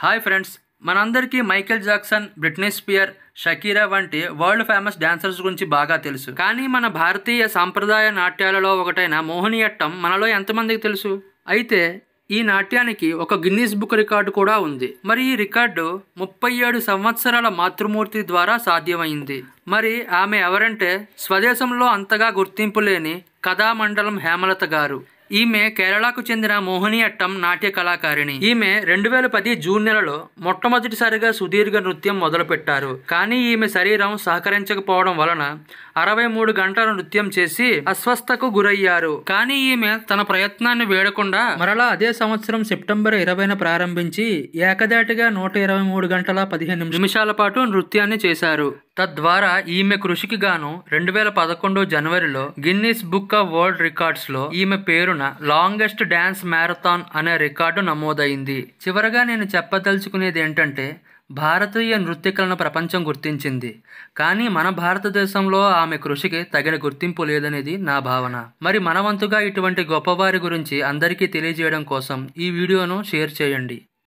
hi friends మనందరికీ Michael Jackson Britney Spear Shakira వంటి world famous dancers గురించి బాగా తెలుసు కానీ మన భారతీయ సాంప్రదాయ నాట్యాలలో ఒకటైన అట్టం మనలో ఎంతమందికి తెలుసు అయితే ఈ నాట్యానికి ఒక గిన్నీస్ బుక్ రికార్డు కూడా ఉంది మరి ఈ రికార్డు ముప్పై ఏడు సంవత్సరాల మాతృమూర్తి ద్వారా సాధ్యమైంది మరి ఆమె ఎవరంటే స్వదేశంలో అంతగా గుర్తింపు లేని కథామండలం హేమలత గారు ఈమె కేరళకు చెందిన అట్టం నాట్య కళాకారిణి ఈమె రెండు వేల పది జూన్ నెలలో మొట్టమొదటిసారిగా సుదీర్ఘ నృత్యం మొదలుపెట్టారు కానీ ఈమె శరీరం సహకరించకపోవడం వలన అరవై మూడు గంటల నృత్యం చేసి అస్వస్థకు గురయ్యారు కానీ ఈమె తన ప్రయత్నాన్ని వేడకుండా మరలా అదే సంవత్సరం సెప్టెంబర్ ఇరవైన ప్రారంభించి ఏకదాటిగా నూట ఇరవై మూడు గంటల పదిహేను నిమిషాల పాటు నృత్యాన్ని చేశారు తద్వారా ఈమె కృషికి గాను రెండు వేల పదకొండు జనవరిలో Guinness book of world records లో ఈమె పేరున లాంగెస్ట్ డ్యాన్స్ మ్యారథాన్ అనే రికార్డు నమోదైంది చివరగా నేను చెప్పదలుచుకునేది ఏంటంటే భారతీయ నృత్యకలను ప్రపంచం గుర్తించింది కానీ మన భారతదేశంలో ఆమె కృషికి తగిన గుర్తింపు లేదనేది నా భావన మరి మనవంతుగా ఇటువంటి గొప్పవారి గురించి అందరికీ తెలియజేయడం కోసం ఈ వీడియోను షేర్ చేయండి